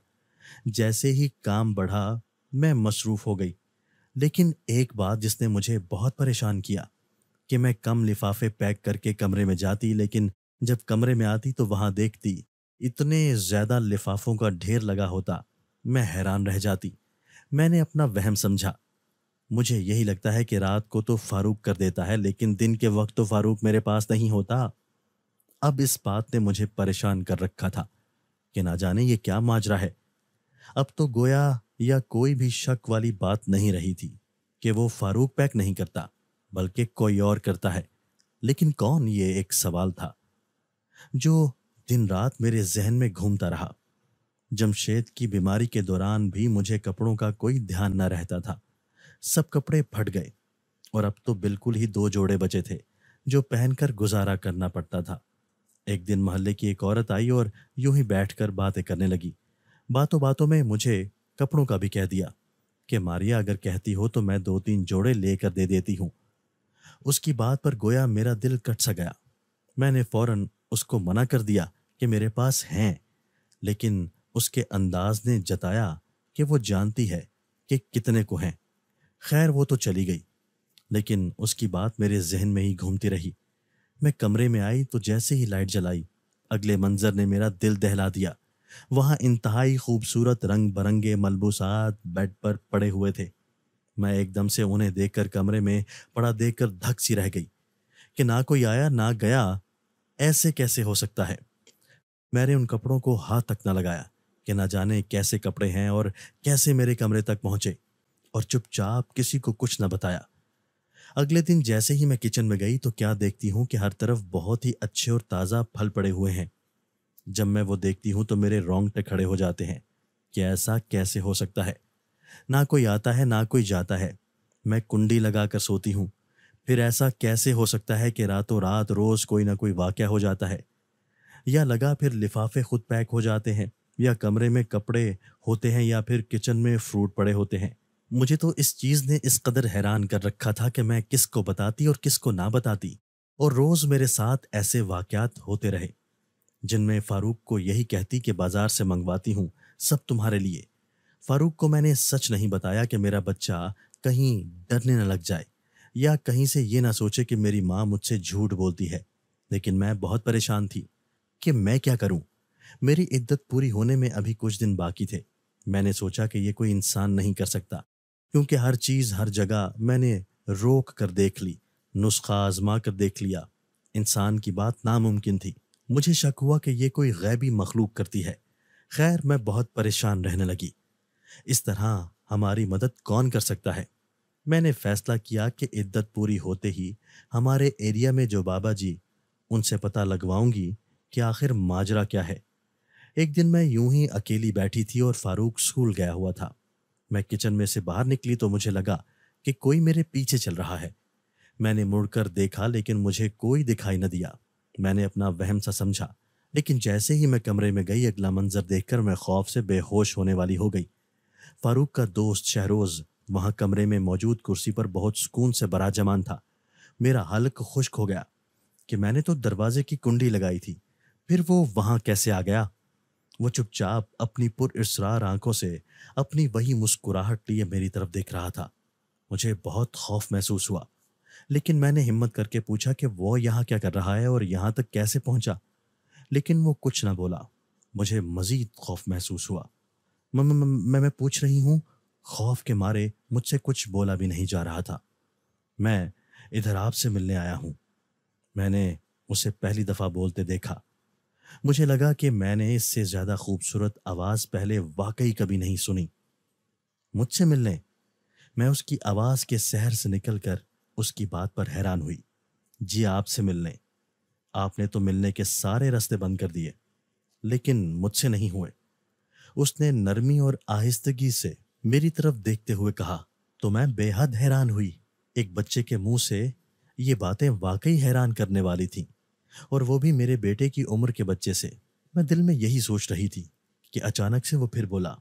जैसे ही काम बढ़ा मैं मसरूफ़ हो गई लेकिन एक बात जिसने मुझे बहुत परेशान किया कि मैं कम लिफाफे पैक करके कमरे में जाती लेकिन जब कमरे में आती तो वहां देखती इतने ज्यादा लिफाफों का ढेर लगा होता मैं हैरान रह जाती मैंने अपना वहम समझा मुझे यही लगता है कि रात को तो फारूक कर देता है लेकिन दिन के वक्त तो फारूक मेरे पास नहीं होता अब इस बात ने मुझे परेशान कर रखा था कि ना जाने ये क्या माजरा है अब तो गोया या कोई भी शक वाली बात नहीं रही थी कि वो फारूक पैक नहीं करता बल्कि कोई और करता है लेकिन कौन ये एक सवाल था जो दिन रात मेरे जहन में घूमता रहा जमशेद की बीमारी के दौरान भी मुझे कपड़ों का कोई ध्यान न रहता था सब कपड़े फट गए और अब तो बिल्कुल ही दो जोड़े बचे थे जो पहनकर गुजारा करना पड़ता था एक दिन मोहल्ले की एक औरत आई और यूं ही बैठकर बातें करने लगी बातों बातों में मुझे कपड़ों का भी कह दिया कि मारिया अगर कहती हो तो मैं दो तीन जोड़े लेकर दे देती हूँ उसकी बात पर गोया मेरा दिल कट सा गया मैंने फौरन उसको मना कर दिया कि मेरे पास हैं लेकिन उसके अंदाज ने जताया कि वो जानती है कि कितने को हैं खैर वो तो चली गई लेकिन उसकी बात मेरे जहन में ही घूमती रही मैं कमरे में आई तो जैसे ही लाइट जलाई अगले मंजर ने मेरा दिल दहला दिया वहाँ इंतहाई खूबसूरत रंग बरंगे मलबूसात बेड पर पड़े हुए थे मैं एकदम से उन्हें देखकर कमरे में पड़ा देखकर धक सी रह गई कि ना कोई आया ना गया ऐसे कैसे हो सकता है मैंने उन कपड़ों को हाथ तक न लगाया कि ना जाने कैसे कपड़े हैं और कैसे मेरे कमरे तक पहुंचे और चुपचाप किसी को कुछ न बताया अगले दिन जैसे ही मैं किचन में गई तो क्या देखती हूँ कि हर तरफ बहुत ही अच्छे और ताज़ा फल पड़े हुए हैं जब मैं वो देखती हूं तो मेरे रोंगटे खड़े हो जाते हैं कि ऐसा कैसे हो सकता है ना कोई आता है ना कोई जाता है मैं कुंडी लगा कर सोती हूँ फिर ऐसा कैसे हो सकता है कि रातों रात रोज कोई ना कोई वाक़ हो जाता है या लगा फिर लिफाफे खुद पैक हो जाते हैं या कमरे में कपड़े होते हैं या फिर किचन में फ्रूट पड़े होते हैं मुझे तो इस चीज़ ने इस कदर हैरान कर रखा था कि मैं किस को बताती और किस को ना बताती और रोज़ मेरे साथ ऐसे वाक़ात होते रहे जिनमें फ़ारूक को यही कहती कि बाज़ार से मंगवाती हूँ सब तुम्हारे लिए फ़ारूक को मैंने सच नहीं बताया कि मेरा बच्चा कहीं डरने न लग जाए या कहीं से ये ना सोचे कि मेरी माँ मुझसे झूठ बोलती है लेकिन मैं बहुत परेशान थी कि मैं क्या करूं मेरी इद्दत पूरी होने में अभी कुछ दिन बाकी थे मैंने सोचा कि ये कोई इंसान नहीं कर सकता क्योंकि हर चीज़ हर जगह मैंने रोक कर देख ली नुस्खा आजमा कर देख लिया इंसान की बात नामुमकिन थी मुझे शक हुआ कि यह कोई गैबी मखलूक करती है खैर मैं बहुत परेशान रहने लगी इस तरह हमारी मदद कौन कर सकता है मैंने फैसला किया कि इद्दत पूरी होते ही हमारे एरिया में जो बाबा जी उनसे पता लगवाऊंगी कि आखिर माजरा क्या है एक दिन मैं यूं ही अकेली बैठी थी और फारूक स्कूल गया हुआ था मैं किचन में से बाहर निकली तो मुझे लगा कि कोई मेरे पीछे चल रहा है मैंने मुड़कर देखा लेकिन मुझे कोई दिखाई न दिया मैंने अपना वहम सा समझा लेकिन जैसे ही मैं कमरे में गई अगला मंजर देखकर मैं खौफ से बेहोश होने वाली हो गई फारूक का दोस्त शहरोज़ वहां कमरे में मौजूद कुर्सी पर बहुत सुकून से बरा जमान था मेरा हल्क खुश्क हो गया कि मैंने तो दरवाजे की कुंडी लगाई थी फिर वो वहां कैसे आ गया वो चुपचाप अपनी पुरसरार आंखों से अपनी वही मुस्कुराहट लिए मेरी तरफ देख रहा था मुझे बहुत खौफ महसूस हुआ लेकिन मैंने हिम्मत करके पूछा कि वो यहाँ क्या कर रहा है और यहाँ तक कैसे पहुंचा लेकिन वो कुछ ना बोला मुझे मज़ीद खौफ महसूस हुआ मैं मैं पूछ रही हूँ खौफ के मारे मुझसे कुछ बोला भी नहीं जा रहा था मैं इधर आपसे मिलने आया हूं मैंने उसे पहली दफ़ा बोलते देखा मुझे लगा कि मैंने इससे ज़्यादा खूबसूरत आवाज़ पहले वाकई कभी नहीं सुनी मुझसे मिलने मैं उसकी आवाज़ के शहर से निकलकर उसकी बात पर हैरान हुई जी आपसे मिलने आपने तो मिलने के सारे रास्ते बंद कर दिए लेकिन मुझसे नहीं हुए उसने नरमी और आहिस्तगी से मेरी तरफ देखते हुए कहा तो मैं बेहद हैरान हुई एक बच्चे के मुंह से ये बातें वाकई हैरान करने वाली थीं और वो भी मेरे बेटे की उम्र के बच्चे से मैं दिल में यही सोच रही थी कि अचानक से वो फिर बोला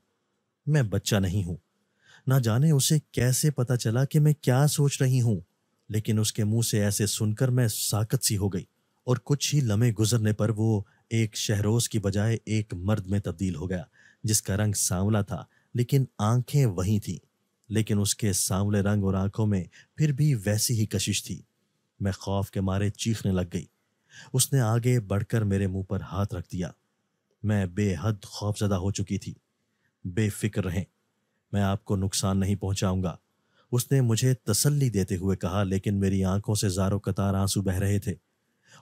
मैं बच्चा नहीं हूँ ना जाने उसे कैसे पता चला कि मैं क्या सोच रही हूँ लेकिन उसके मुंह से ऐसे सुनकर मैं साकत सी हो गई और कुछ ही लम्हे गुजरने पर वो एक शहरोज की बजाय एक मर्द में तब्दील हो गया जिसका रंग सांवला था लेकिन आंखें वही थीं लेकिन उसके सांवले रंग और आंखों में फिर भी वैसी ही कशिश थी मैं खौफ के मारे चीखने लग गई उसने आगे बढ़कर मेरे मुंह पर हाथ रख दिया मैं बेहद खौफजदा हो चुकी थी बेफिक्र रहें मैं आपको नुकसान नहीं पहुंचाऊंगा उसने मुझे तसल्ली देते हुए कहा लेकिन मेरी आंखों से जारो कतार आंसू बह रहे थे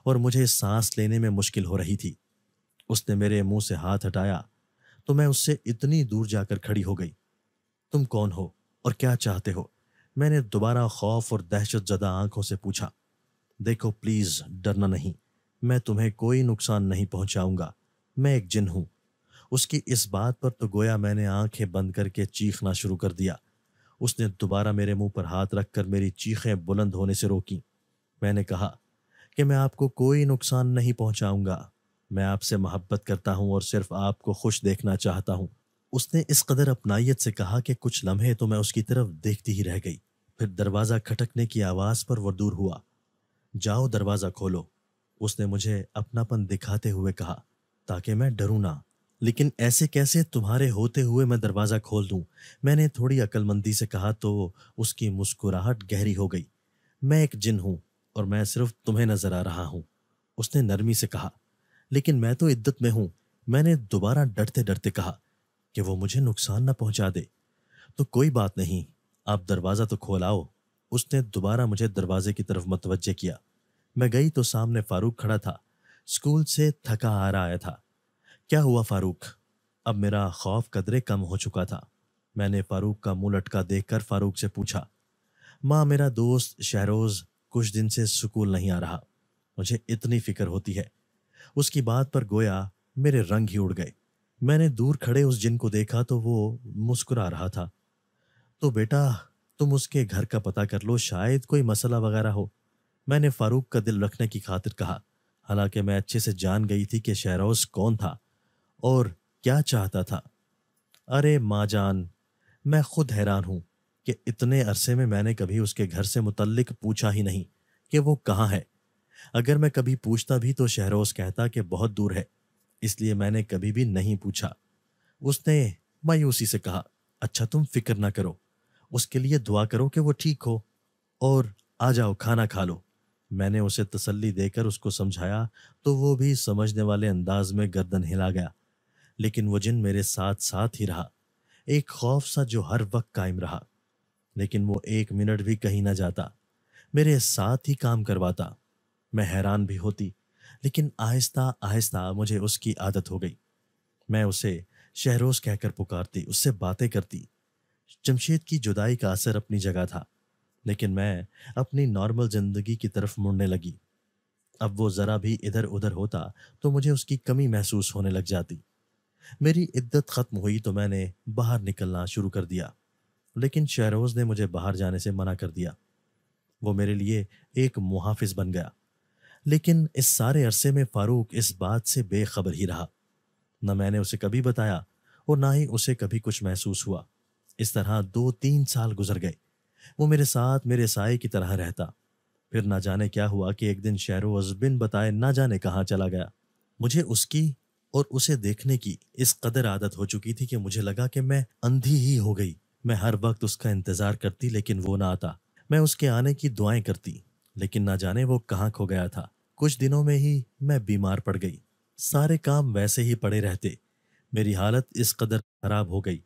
और मुझे सांस लेने में मुश्किल हो रही थी उसने मेरे मुंह से हाथ हटाया तो मैं उससे इतनी दूर जाकर खड़ी हो गई तुम कौन हो और क्या चाहते हो मैंने दोबारा खौफ और दहशत जदा आंखों से पूछा देखो प्लीज डरना नहीं मैं तुम्हें कोई नुकसान नहीं पहुंचाऊंगा मैं एक जिन हूं उसकी इस बात पर तो गोया मैंने आंखें बंद करके चीखना शुरू कर दिया उसने दोबारा मेरे मुंह पर हाथ रखकर मेरी चीखें बुलंद होने से रोकी मैंने कहा कि मैं आपको कोई नुकसान नहीं पहुंचाऊंगा मैं आपसे मोहब्बत करता हूँ और सिर्फ आपको खुश देखना चाहता हूँ उसने इस कदर अपनाइत से कहा कि कुछ लम्हे तो मैं उसकी तरफ देखती ही रह गई फिर दरवाज़ा खटकने की आवाज़ पर वह दूर हुआ जाओ दरवाज़ा खोलो उसने मुझे अपनापन दिखाते हुए कहा ताकि मैं डरू ना लेकिन ऐसे कैसे तुम्हारे होते हुए मैं दरवाज़ा खोल दूँ मैंने थोड़ी अक्लमंदी से कहा तो उसकी मुस्कुराहट गहरी हो गई मैं एक जिन हूं और मैं सिर्फ तुम्हें नजर आ रहा हूं उसने नरमी से कहा लेकिन मैं तो इद्दत में हूं मैंने दोबारा डरते डरते कहा कि वो मुझे नुकसान ना पहुंचा दे तो कोई बात नहीं आप दरवाज़ा तो खोलाओ उसने दोबारा मुझे दरवाजे की तरफ मतवजह किया मैं गई तो सामने फारूक खड़ा था स्कूल से थका आ रहा आया था क्या हुआ फारूक अब मेरा खौफ कदरे कम हो चुका था मैंने फारूक का मुंह लटका देखकर फारूक से पूछा माँ मेरा दोस्त शहरोज़ कुछ दिन से स्कूल नहीं आ रहा मुझे इतनी फिक्र होती है उसकी बात पर गोया मेरे रंग ही उड़ गए मैंने दूर खड़े उस जिन को देखा तो वो मुस्कुरा रहा था तो बेटा तुम उसके घर का पता कर लो शायद कोई मसला वगैरह हो मैंने फारूक का दिल रखने की खातिर कहा हालांकि मैं अच्छे से जान गई थी कि शहरोज कौन था और क्या चाहता था अरे माँ जान मैं खुद हैरान हूँ कि इतने अरसे में मैंने कभी उसके घर से मुतलक पूछा ही नहीं कि वो कहाँ है अगर मैं कभी पूछता भी तो शहरोज कहता कि बहुत दूर है इसलिए मैंने कभी भी नहीं पूछा उसने मायूसी से कहा अच्छा तुम फिक्र ना करो उसके लिए दुआ करो कि वो ठीक हो और आ जाओ खाना खा लो मैंने उसे तसल्ली देकर उसको समझाया तो वो भी समझने वाले अंदाज में गर्दन हिला गया लेकिन वो जिन मेरे साथ साथ ही रहा एक खौफ सा जो हर वक्त कायम रहा लेकिन वो एक मिनट भी कहीं ना जाता मेरे साथ ही काम करवाता मैं हैरान भी होती लेकिन आहिस्ता आहिस्ता मुझे उसकी आदत हो गई मैं उसे शहरोज कहकर पुकारती उससे बातें करती जमशेद की जुदाई का असर अपनी जगह था लेकिन मैं अपनी नॉर्मल जिंदगी की तरफ मुड़ने लगी अब वो ज़रा भी इधर उधर होता तो मुझे उसकी कमी महसूस होने लग जाती मेरी इद्दत ख़त्म हुई तो मैंने बाहर निकलना शुरू कर दिया लेकिन शहरोज़ ने मुझे बाहर जाने से मना कर दिया वो मेरे लिए एक मुहाफिज बन गया लेकिन इस सारे अरसे में फारूक इस बात से बेखबर ही रहा न मैंने उसे कभी बताया और ना ही उसे कभी कुछ महसूस हुआ इस तरह दो तीन साल गुजर गए वो मेरे साथ मेरे साय की तरह रहता फिर ना जाने क्या हुआ कि एक दिन शहरो अजबिन बताए ना जाने कहाँ चला गया मुझे उसकी और उसे देखने की इस कदर आदत हो चुकी थी कि मुझे लगा कि मैं अंधी ही हो गई मैं हर वक्त उसका इंतज़ार करती लेकिन वो ना आता मैं उसके आने की दुआएं करती लेकिन ना जाने वो कहाँ खो गया था कुछ दिनों में ही मैं बीमार पड़ गई सारे काम वैसे ही पड़े रहते मेरी हालत इस कदर खराब हो गई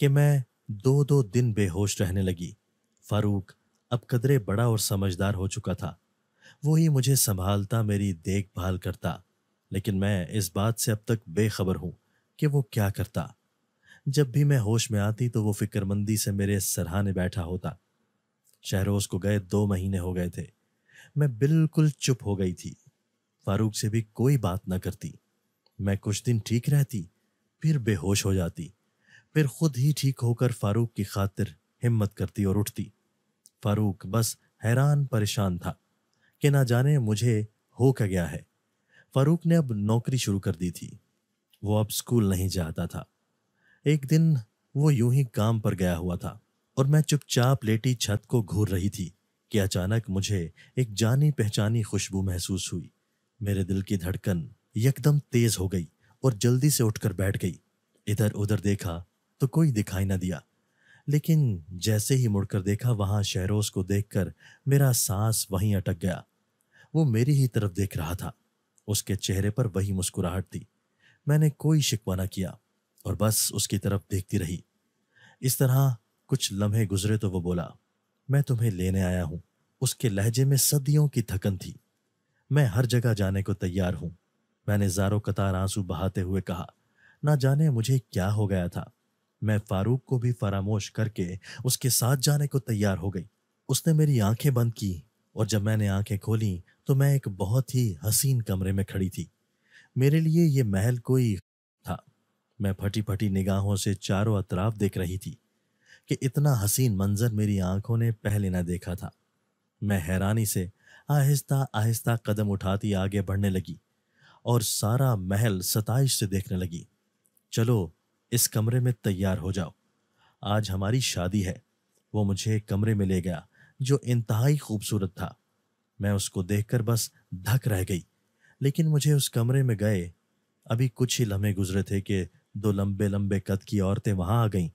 कि मैं दो दो दिन बेहोश रहने लगी फारूक अब कदरे बड़ा और समझदार हो चुका था वो ही मुझे संभालता मेरी देखभाल करता लेकिन मैं इस बात से अब तक बेखबर हूँ कि वो क्या करता जब भी मैं होश में आती तो वो फिक्रमंदी से मेरे सरहाने बैठा होता शहरोज को गए दो महीने हो गए थे मैं बिल्कुल चुप हो गई थी फारूक से भी कोई बात ना करती मैं कुछ दिन ठीक रहती फिर बेहोश हो जाती फिर खुद ही ठीक होकर फारूक की खातिर हिम्मत करती और उठती फारूक बस हैरान परेशान था कि ना जाने मुझे हो क्या गया है फारूक ने अब नौकरी शुरू कर दी थी वो अब स्कूल नहीं जाता था एक दिन वो यूं ही काम पर गया हुआ था और मैं चुपचाप लेटी छत को घूर रही थी कि अचानक मुझे एक जानी पहचानी खुशबू महसूस हुई मेरे दिल की धड़कन एकदम तेज हो गई और जल्दी से उठकर बैठ गई इधर उधर देखा तो कोई दिखाई ना दिया लेकिन जैसे ही मुड़कर देखा वहां शहरोज को देखकर मेरा सांस वहीं अटक गया वो मेरी ही तरफ देख रहा था उसके चेहरे पर वही मुस्कुराहट थी मैंने कोई शिकवा ना किया और बस उसकी तरफ देखती रही इस तरह कुछ लम्हे गुजरे तो वो बोला मैं तुम्हें लेने आया हूं उसके लहजे में सदियों की थकन थी मैं हर जगह जाने को तैयार हूं मैंने जारो कतार आंसू बहाते हुए कहा ना जाने मुझे क्या हो गया था मैं फारूक को भी फरामोश करके उसके साथ जाने को तैयार हो गई उसने मेरी आंखें बंद की और जब मैंने आंखें खोली तो मैं एक बहुत ही हसीन कमरे में खड़ी थी मेरे लिए ये महल कोई था मैं फटी फटी निगाहों से चारों अतराफ देख रही थी कि इतना हसीन मंजर मेरी आंखों ने पहले ना देखा था मैं हैरानी से आहिस्ता आहिस्ता कदम उठाती आगे बढ़ने लगी और सारा महल सताइश से देखने लगी चलो इस कमरे में तैयार हो जाओ आज हमारी शादी है वो मुझे एक कमरे में ले गया जो इंतहाई खूबसूरत था मैं उसको देखकर बस धक रह गई लेकिन मुझे उस कमरे में गए अभी कुछ ही लम्हे गुजरे थे कि दो लंबे लंबे कद की औरतें वहां आ गईं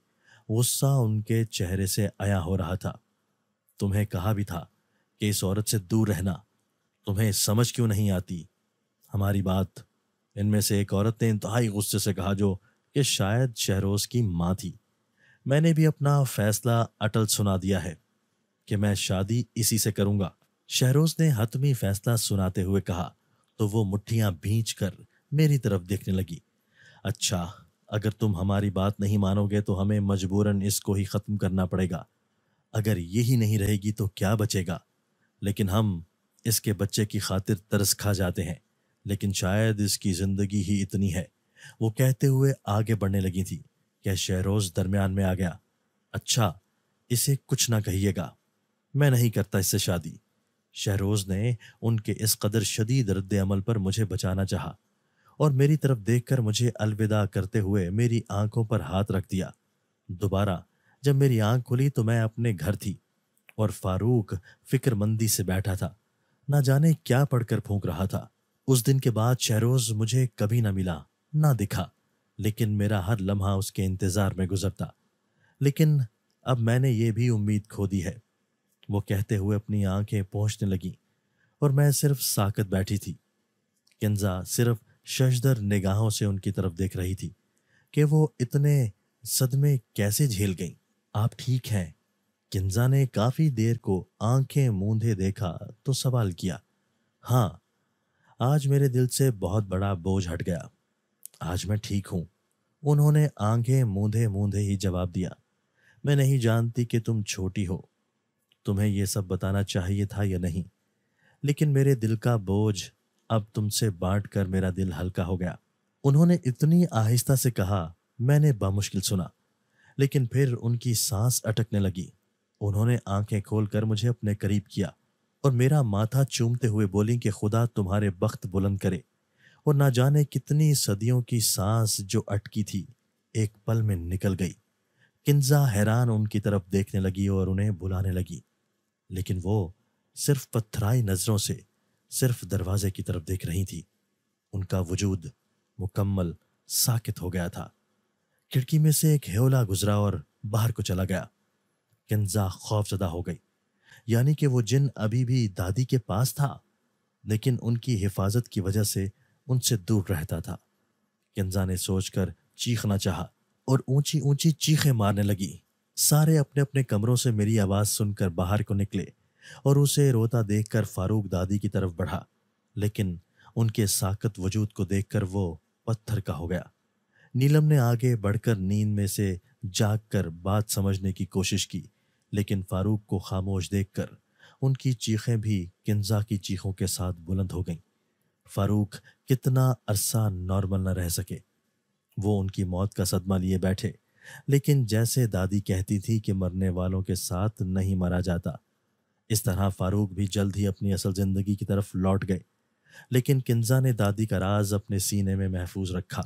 गुस्सा उनके चेहरे से आया हो रहा था तुम्हें कहा भी था कि इस औरत से दूर रहना तुम्हें समझ क्यों नहीं आती हमारी बात इनमें से एक औरत ने इंतहाई गुस्से से कहा जो कि शायद शहरोज की माँ थी मैंने भी अपना फैसला अटल सुना दिया है कि मैं शादी इसी से करूंगा शहरोज ने हतमी फैसला सुनाते हुए कहा तो वो मुठ्ठियां भींच कर मेरी तरफ देखने लगी अच्छा अगर तुम हमारी बात नहीं मानोगे तो हमें मजबूरन इसको ही ख़त्म करना पड़ेगा अगर यही नहीं रहेगी तो क्या बचेगा लेकिन हम इसके बच्चे की खातिर तरस खा जाते हैं लेकिन शायद इसकी ज़िंदगी ही इतनी है वो कहते हुए आगे बढ़ने लगी थी क्या शहरोज़ दरमियान में आ गया अच्छा इसे कुछ ना कहिएगा मैं नहीं करता इससे शादी शहरोज़ ने उनके इस कदर शदीद रद्द अमल पर मुझे बचाना चाहा और मेरी तरफ देखकर मुझे अलविदा करते हुए मेरी आंखों पर हाथ रख दिया दोबारा जब मेरी आंख खुली तो मैं अपने घर थी और फारूक फिक्रमंदी से बैठा था ना जाने क्या पढ़कर फूंक रहा था उस दिन के बाद शहरोज मुझे कभी ना मिला ना दिखा लेकिन मेरा हर लम्हा उसके इंतज़ार में गुजरता लेकिन अब मैंने ये भी उम्मीद खो दी है वो कहते हुए अपनी आंखें पहुंचने लगी और मैं सिर्फ साकत बैठी थी किंजा सिर्फ शशधर निगाहों से उनकी तरफ देख रही थी कि वो इतने सदमे कैसे झेल गई आप ठीक हैं किंजा ने काफी देर को आंखें मूंधे देखा तो सवाल किया हाँ आज मेरे दिल से बहुत बड़ा बोझ हट गया आज मैं ठीक हूं उन्होंने आंखें मूंधे मूंधे ही जवाब दिया मैं नहीं जानती कि तुम छोटी हो तुम्हें यह सब बताना चाहिए था या नहीं लेकिन मेरे दिल का बोझ अब तुमसे बांट कर मेरा दिल हल्का हो गया उन्होंने इतनी आहिस्ता से कहा मैंने बामुश्किल सुना लेकिन फिर उनकी सांस अटकने लगी उन्होंने आंखें खोलकर मुझे अपने करीब किया और मेरा माथा चूमते हुए बोली कि खुदा तुम्हारे बख्त बुलंद करे और ना जाने कितनी सदियों की सांस जो अटकी थी एक पल में निकल गई किंजा हैरान उनकी तरफ देखने लगी और उन्हें बुलाने लगी लेकिन वो सिर्फ पत्थराई नज़रों से सिर्फ दरवाजे की तरफ देख रही थी उनका वजूद मुकम्मल साकित हो गया था खिड़की में से एक हेवला गुजरा और बाहर को चला गया किन्जा खौफजदा हो गई यानी कि वो जिन अभी भी दादी के पास था लेकिन उनकी हिफाजत की वजह से उनसे दूर रहता था किन्जा ने सोचकर चीखना चाहा और ऊंची ऊंची चीखें मारने लगी सारे अपने अपने कमरों से मेरी आवाज़ सुनकर बाहर को निकले और उसे रोता देखकर फारूक दादी की तरफ बढ़ा लेकिन उनके साकत वजूद को देखकर वो पत्थर का हो गया नीलम ने आगे बढ़कर नींद में से जाग कर बात समझने की कोशिश की लेकिन फारूक को खामोश देखकर उनकी चीखें भी किन्जा की चीखों के साथ बुलंद हो गईं फारूक कितना अरसा नॉर्मल न रह सके वो उनकी मौत का सदमा लिए बैठे लेकिन जैसे दादी कहती थी कि मरने वालों के साथ नहीं मरा जाता इस तरह फारूक भी जल्द ही अपनी असल ज़िंदगी की तरफ लौट गए लेकिन किन्जा ने दादी का राज अपने सीने में महफूज रखा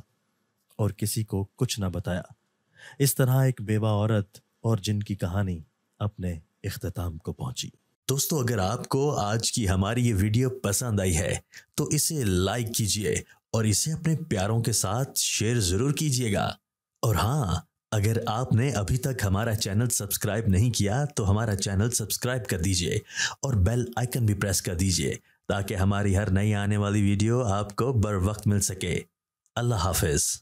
और किसी को कुछ ना बताया इस तरह एक बेवा औरत और जिनकी कहानी अपने अख्ताम को पहुंची दोस्तों अगर आपको आज की हमारी ये वीडियो पसंद आई है तो इसे लाइक कीजिए और इसे अपने प्यारों के साथ शेयर ज़रूर कीजिएगा और हाँ अगर आपने अभी तक हमारा चैनल सब्सक्राइब नहीं किया तो हमारा चैनल सब्सक्राइब कर दीजिए और बेल आइकन भी प्रेस कर दीजिए ताकि हमारी हर नई आने वाली वीडियो आपको बर वक्त मिल सके अल्लाह हाफिज़